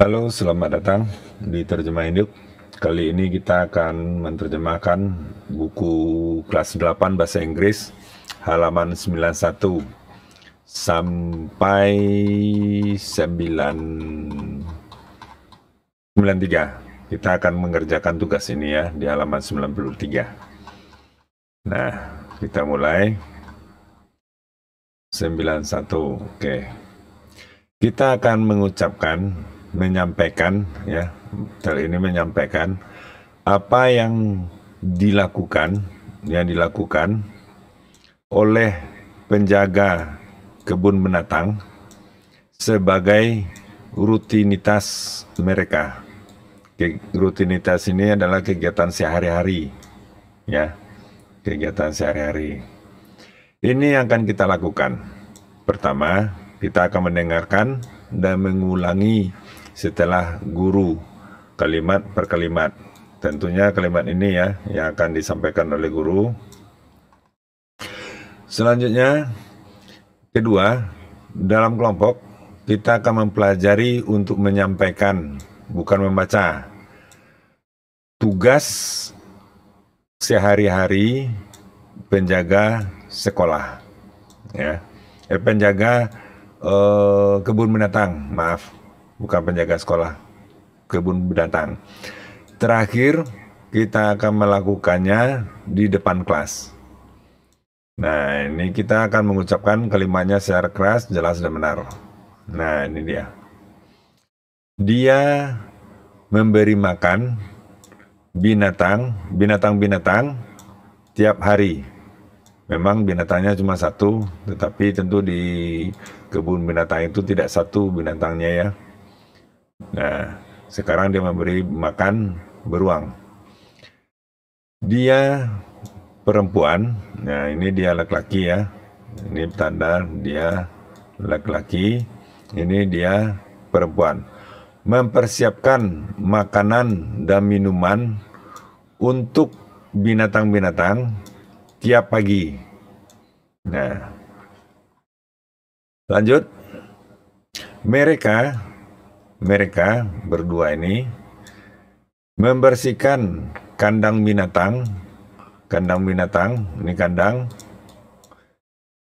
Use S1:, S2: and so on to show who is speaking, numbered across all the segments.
S1: Halo, selamat datang di Terjemah Induk. Kali ini kita akan menerjemahkan buku kelas 8 bahasa Inggris halaman 91 sampai 9 93. Kita akan mengerjakan tugas ini ya di halaman 93. Nah, kita mulai 91. Oke. Kita akan mengucapkan menyampaikan ya hotel ini menyampaikan apa yang dilakukan yang dilakukan oleh penjaga kebun binatang sebagai rutinitas mereka. Rutinitas ini adalah kegiatan sehari-hari ya. Kegiatan sehari-hari. Ini yang akan kita lakukan. Pertama, kita akan mendengarkan dan mengulangi setelah guru kalimat per kalimat. Tentunya kalimat ini ya yang akan disampaikan oleh guru. Selanjutnya kedua, dalam kelompok kita akan mempelajari untuk menyampaikan bukan membaca. Tugas sehari-hari penjaga sekolah ya. Eh, penjaga eh, kebun binatang, maaf bukan penjaga sekolah kebun binatang. Terakhir, kita akan melakukannya di depan kelas. Nah, ini kita akan mengucapkan kalimatnya secara keras, jelas dan benar. Nah, ini dia. Dia memberi makan binatang, binatang-binatang tiap hari. Memang binatangnya cuma satu, tetapi tentu di kebun binatang itu tidak satu binatangnya ya. Nah, sekarang dia memberi makan beruang. Dia perempuan, nah ini dia laki-laki ya. Ini tanda dia laki-laki, ini dia perempuan. Mempersiapkan makanan dan minuman untuk binatang-binatang tiap pagi. Nah, lanjut. Mereka mereka berdua ini membersihkan kandang binatang, kandang binatang, ini kandang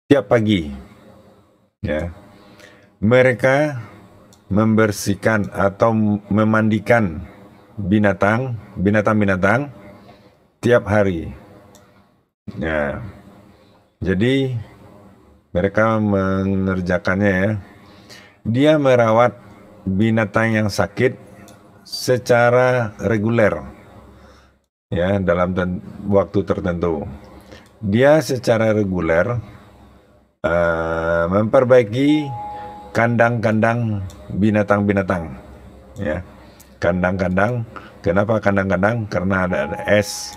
S1: tiap pagi. Ya. Mereka membersihkan atau memandikan binatang, binatang-binatang tiap hari. Ya. Jadi mereka mengerjakannya ya. Dia merawat binatang yang sakit secara reguler ya dalam waktu tertentu. Dia secara reguler uh, memperbaiki kandang-kandang binatang-binatang ya. Kandang-kandang kenapa kandang-kandang? Karena ada es.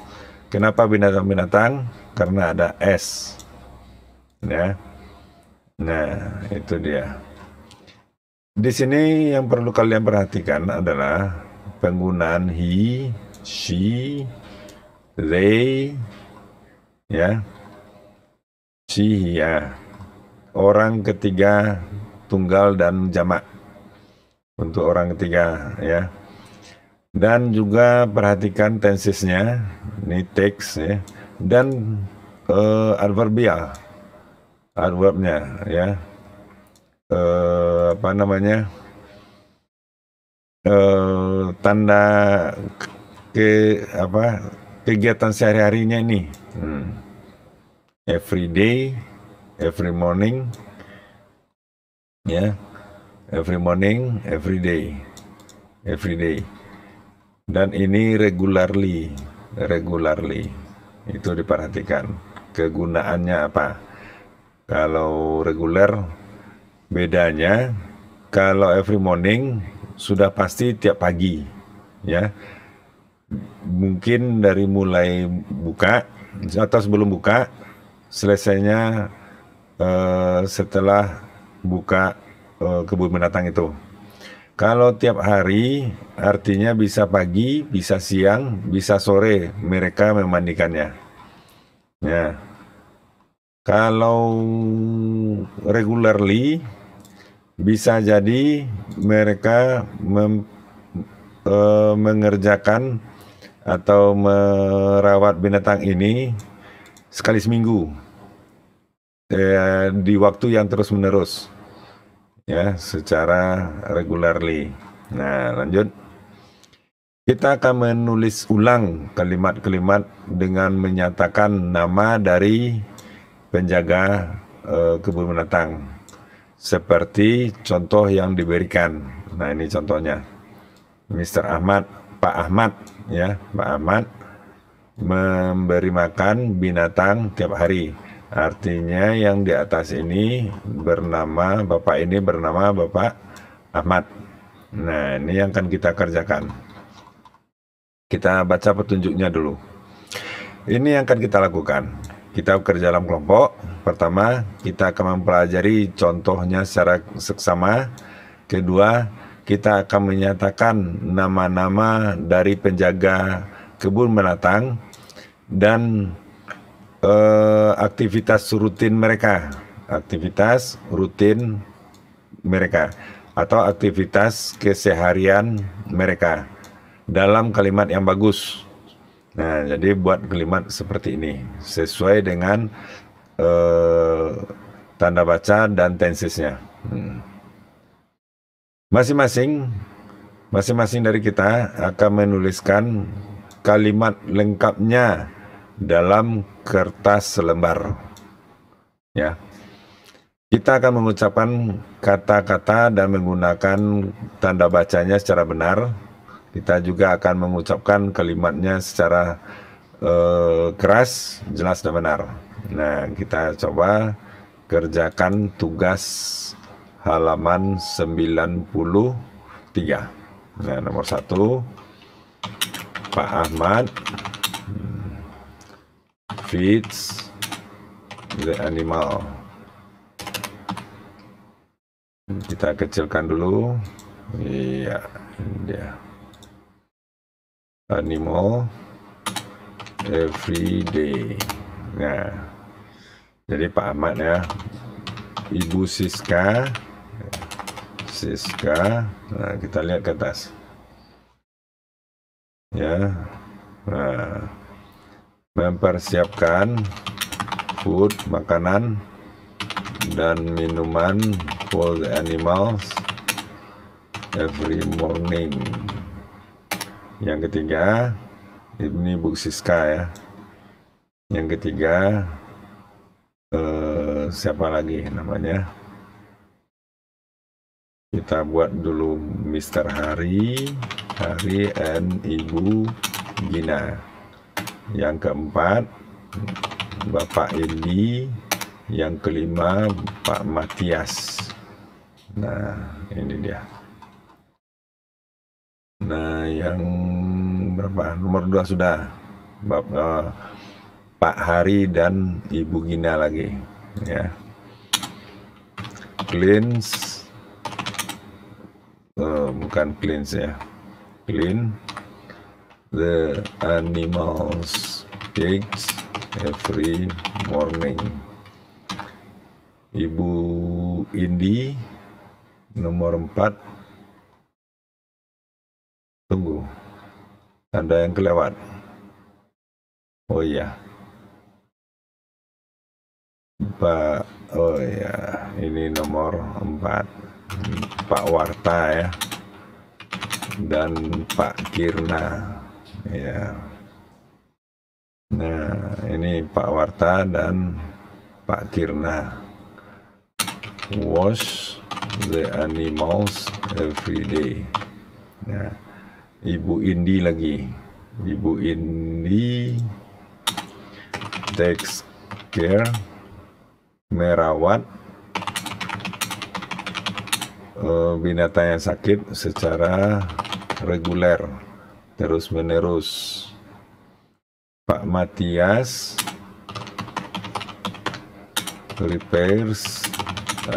S1: Kenapa binatang-binatang? Karena ada es. Ya. Nah, itu dia. Di sini yang perlu kalian perhatikan adalah penggunaan he, she, they, ya, she, ya, orang ketiga tunggal dan jamak untuk orang ketiga, ya. Dan juga perhatikan tensesnya, ini teks ya, dan uh, adverbial, adverbnya, ya eh, apa namanya eh, tanda ke apa kegiatan sehari-harinya ini hmm. every day every morning ya yeah. every morning every day every day dan ini regularly regularly itu diperhatikan kegunaannya apa kalau reguler Bedanya kalau every morning sudah pasti tiap pagi ya. Mungkin dari mulai buka atau sebelum buka selesainya uh, setelah buka uh, kebun binatang itu. Kalau tiap hari, artinya bisa pagi, bisa siang, bisa sore mereka memandikannya. Ya. Kalau regularly bisa jadi mereka mem, e, mengerjakan atau merawat binatang ini sekali seminggu e, di waktu yang terus menerus ya secara regularly. Nah lanjut kita akan menulis ulang kalimat-kalimat dengan menyatakan nama dari penjaga uh, kebun binatang seperti contoh yang diberikan. Nah, ini contohnya. Mr. Ahmad, Pak Ahmad ya, Pak Ahmad memberi makan binatang tiap hari. Artinya yang di atas ini bernama Bapak ini bernama Bapak Ahmad. Nah, ini yang akan kita kerjakan. Kita baca petunjuknya dulu. Ini yang akan kita lakukan kita bekerja dalam kelompok. Pertama, kita akan mempelajari contohnya secara seksama. Kedua, kita akan menyatakan nama-nama dari penjaga kebun menatang dan eh, aktivitas rutin mereka, aktivitas rutin mereka atau aktivitas keseharian mereka dalam kalimat yang bagus. Nah, jadi buat kalimat seperti ini sesuai dengan uh, tanda baca dan tensesnya. masing hmm. Masing-masing masing-masing dari kita akan menuliskan kalimat lengkapnya dalam kertas selembar. Ya. Kita akan mengucapkan kata-kata dan menggunakan tanda bacanya secara benar kita juga akan mengucapkan kalimatnya secara uh, keras, jelas dan benar. Nah, kita coba kerjakan tugas halaman 93. Nah, nomor satu Pak Ahmad hmm, feeds the animal. Kita kecilkan dulu. Iya, dia. Yeah animal every day. Nah, jadi Pak Ahmad ya, Ibu Siska, Siska, nah, kita lihat ke atas. Ya, nah, mempersiapkan food, makanan, dan minuman for the animals every morning. Yang ketiga, ini Bu Siska ya. Yang ketiga, eh, siapa lagi namanya? Kita buat dulu Mr. Hari, Hari and Ibu Gina. Yang keempat, Bapak indi, Yang kelima, Pak Matias. Nah, ini dia. Nah, yang berapa? Nomor dua sudah Bap, uh, Pak Hari dan Ibu Gina lagi, ya. Cleanse, uh, bukan cleanse ya, clean the animals pigs every morning. Ibu Indi nomor 4 Tunggu. Ada yang kelewat. Oh iya. Pak Oh iya, ini nomor 4. Pak Warta ya. Dan Pak Kirna. Ya. Nah, ini Pak Warta dan Pak Kirna. Wash the animals every day. Nah. Ibu Indi lagi. Ibu Indi takes care merawat uh, binatang yang sakit secara reguler terus menerus. Pak Matias repairs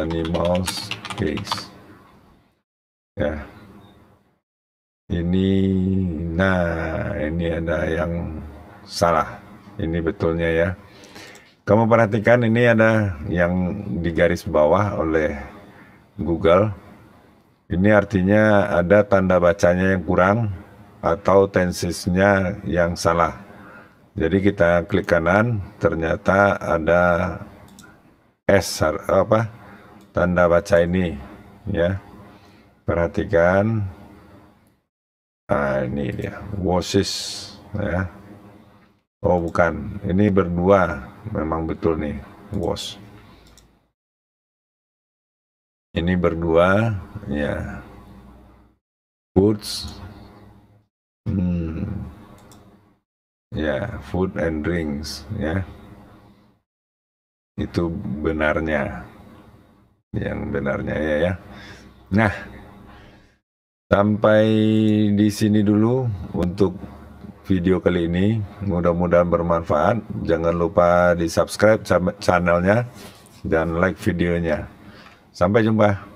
S1: animals case. Ya. Yeah ini nah ini ada yang salah ini betulnya ya kamu perhatikan ini ada yang digaris bawah oleh Google ini artinya ada tanda bacanya yang kurang atau tensisnya yang salah jadi kita klik kanan ternyata ada S apa tanda baca ini ya perhatikan Nah, ini dia, Wosis ya. Oh, bukan. Ini berdua memang betul nih, Wos. Ini berdua ya. Foods hmm. Ya, food and drinks ya. Itu benarnya. Yang benarnya ya ya. Nah, Sampai di sini dulu untuk video kali ini. Mudah-mudahan bermanfaat. Jangan lupa di subscribe channelnya dan like videonya. Sampai jumpa.